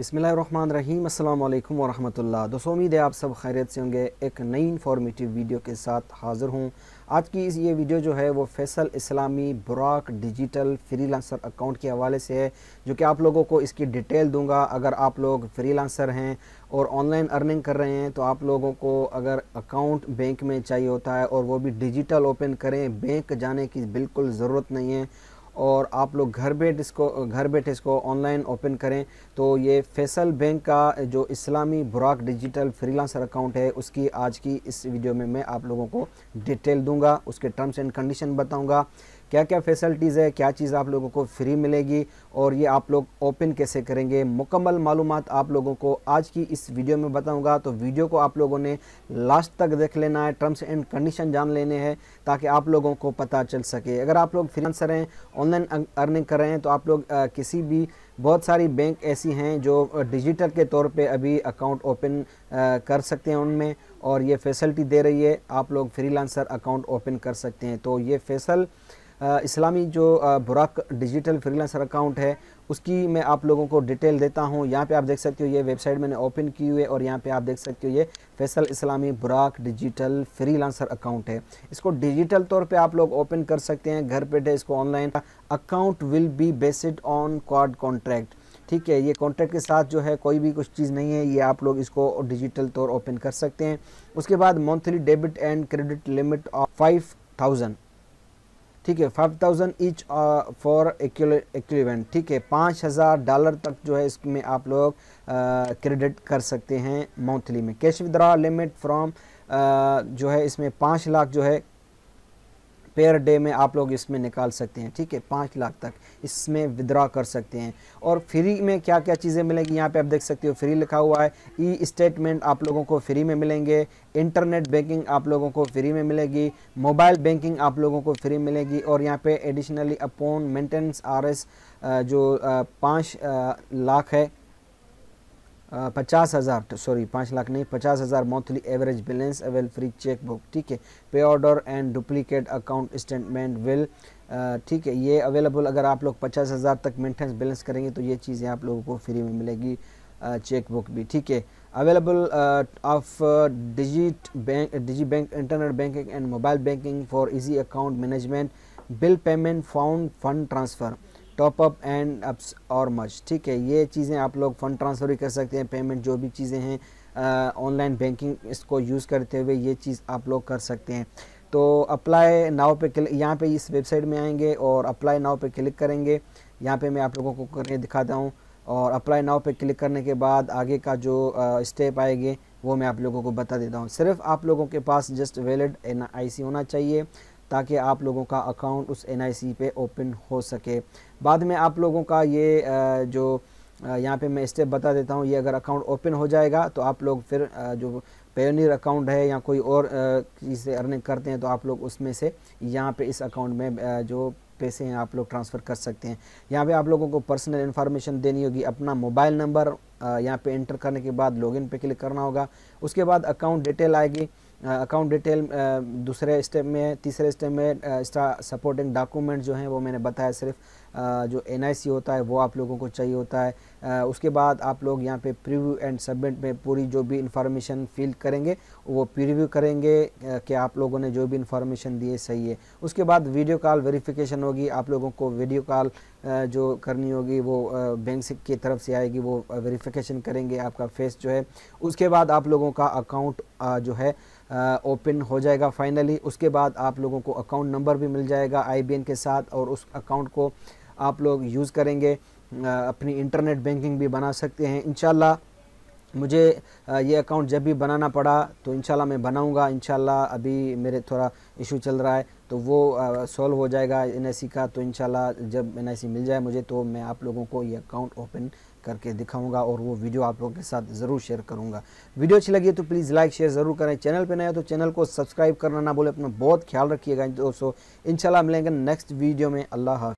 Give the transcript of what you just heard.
बिसमीम अल्लाम वरहमल दोस्तों उम्मीद है आप सब खैरियत से होंगे एक नई इन्फॉर्मेटिव वीडियो के साथ हाज़िर हूँ आज की इस ये वीडियो जो है वो फैसल इस्लामी बुराक डिजिटल फ्रीलांसर अकाउंट के हवाले से है जो कि आप लोगों को इसकी डिटेल दूंगा अगर आप लोग फ्रीलांसर हैं और ऑनलाइन अर्निंग कर रहे हैं तो आप लोगों को अगर अकाउंट बैंक में चाहिए होता है और वो भी डिजिटल ओपन करें बैंक जाने की बिल्कुल ज़रूरत नहीं है और आप लोग घर बैठे इसको घर बैठे इसको ऑनलाइन ओपन करें तो ये फैसल बैंक का जो इस्लामी बुराक डिजिटल फ्रीलांसर अकाउंट है उसकी आज की इस वीडियो में मैं आप लोगों को डिटेल दूंगा उसके टर्म्स एंड कंडीशन बताऊंगा क्या क्या फैसलिटीज़ है क्या चीज़ आप लोगों को फ्री मिलेगी और ये आप लोग ओपन कैसे करेंगे मुकम्मल मालूम आप लोगों को आज की इस वीडियो में बताऊंगा तो वीडियो को आप लोगों ने लास्ट तक देख लेना है टर्म्स एंड कंडीशन जान लेने हैं ताकि आप लोगों को पता चल सके अगर आप लोग फ्रीलांसर हैं ऑनलाइन अं-, अर्निंग कर रहे हैं तो आप लोग किसी भी बहुत सारी बैंक ऐसी हैं जो डिजिटल के तौर पे अभी अकाउंट ओपन कर सकते हैं उनमें और ये फैसिलिटी दे रही है आप लोग फ्रीलांसर अकाउंट ओपन कर सकते हैं तो ये फैसल इस्लामी जो बुराक डिजिटल फ्रीलांसर अकाउंट है उसकी मैं आप लोगों को डिटेल देता हूँ यहाँ पे आप देख सकते हो ये वेबसाइट मैंने ओपन की हुई है और यहाँ पे आप देख सकते हो ये फैसल इस्लामी बुराक डिजिटल फ्रीलांसर अकाउंट है इसको डिजिटल तौर पे आप लोग ओपन कर सकते हैं घर बैठे इसको online account will be based on quad contract ठीक है ये कॉन्ट्रैक्ट के साथ जो है कोई भी कुछ चीज़ नहीं है ये आप लोग इसको डिजिटल तौर ओपन कर सकते हैं उसके बाद monthly debit and credit limit of five thousand ठीक है five thousand each for account ठीक है पाँच हज़ार डॉलर तक जो है इसमें आप लोग क्रेडिट uh, कर सकते हैं मंथली में कैश विद्रा लिमिट फ्रॉम जो है इसमें पाँच लाख जो है पेयर डे में आप लोग इसमें निकाल सकते हैं ठीक है पाँच लाख तक इसमें विद्रा कर सकते हैं और फ्री में क्या क्या चीज़ें मिलेंगी यहाँ पे आप देख सकते हो फ्री लिखा हुआ है ई स्टेटमेंट आप लोगों को फ्री में मिलेंगे इंटरनेट बैंकिंग आप लोगों को फ्री में मिलेगी मोबाइल बैंकिंग आप लोगों को फ्री मिलेगी और यहाँ पे एडिशनली अपॉन मेंटेनेंस आर जो पाँच लाख है पचास हज़ार तो सॉरी पाँच लाख नहीं पचास हज़ार monthly average balance avail free cheque book ठीक है pay order and duplicate account statement will ठीक है ये अवेलेबल अगर आप लोग पचास हज़ार तक मेंटेनेंस बैलेंस करेंगे तो ये चीज़ें आप लोगों को फ्री में मिलेगी चेक बुक भी ठीक है available of digit bank digi bank internet banking and mobile banking for easy account management bill payment found fund transfer top up and apps और मच ठीक है ये चीज़ें आप लोग फ़ंड ट्रांसफ़र भी कर सकते हैं पेमेंट जो भी चीज़ें हैं ऑनलाइन बैंकिंग इसको यूज़ करते हुए ये चीज़ आप लोग कर सकते हैं तो अप्लाई नाव पे क्लिक यहाँ पे इस वेबसाइट में आएंगे और अप्लाई नाव पे क्लिक करेंगे यहाँ पे मैं आप लोगों को करके दिखाता हूँ और अप्लाई नाव पे क्लिक करने के बाद आगे का जो स्टेप आएंगे वो मैं आप लोगों को बता देता हूँ सिर्फ आप लोगों के पास जस्ट वैलिड एन आई होना चाहिए ताकि आप लोगों का अकाउंट उस एन पे ओपन हो सके बाद में आप लोगों का ये जो यहाँ पे मैं स्टेप बता देता हूँ ये अगर अकाउंट ओपन हो जाएगा तो आप लोग फिर जो पेयोनियर अकाउंट है या कोई और जिसे अर्निंग करते हैं तो आप लोग उसमें से यहाँ पे इस अकाउंट में जो पैसे हैं आप लोग ट्रांसफ़र कर सकते हैं यहाँ पे आप लोगों को पर्सनल इन्फॉर्मेशन देनी होगी अपना मोबाइल नंबर यहाँ पे एंटर करने के बाद लॉगिन पे क्लिक करना होगा उसके बाद अकाउंट डिटेल आएगी अकाउंट डिटेल uh, दूसरे स्टेप में तीसरे स्टेप में सपोर्टिंग uh, डॉक्यूमेंट जो हैं वो मैंने बताया सिर्फ जो एन होता है वो आप लोगों को चाहिए होता है उसके बाद आप लोग यहाँ पे प्रीव्यू एंड सबमिट में पूरी जो भी इन्फॉर्मेशन फिल करेंगे वो प्रीव्यू करेंगे कि आप लोगों ने जो भी इन्फॉर्मेशन दिए सही है उसके बाद वीडियो कॉल वेरिफिकेशन होगी आप लोगों को वीडियो कॉल जो करनी होगी वो बैंक से की तरफ से आएगी वो वेरीफिकेशन करेंगे आपका फेस जो है उसके बाद आप लोगों का अकाउंट जो है ओपन हो जाएगा फाइनली उसके बाद आप लोगों को अकाउंट नंबर भी मिल जाएगा आईबीएन के साथ और उस अकाउंट को आप लोग यूज़ करेंगे अपनी इंटरनेट बैंकिंग भी बना सकते हैं इन मुझे ये अकाउंट जब भी बनाना पड़ा तो इन मैं बनाऊँगा इन अभी मेरे थोड़ा इशू चल रहा है तो वो सॉल्व हो जाएगा एन का तो इन जब एन मिल जाए मुझे तो मैं आप लोगों को ये अकाउंट ओपन करके दिखाऊंगा और वो वीडियो आप लोगों के साथ ज़रूर शेयर करूंगा वीडियो अच्छी लगी तो प्लीज़ लाइक शेयर ज़रूर करें चैनल पर नया तो चैनल को सब्सक्राइब करना ना बोले अपना बहुत ख्याल रखिएगा दोस्तों इन मिलेंगे नेक्स्ट वीडियो में अल्लाह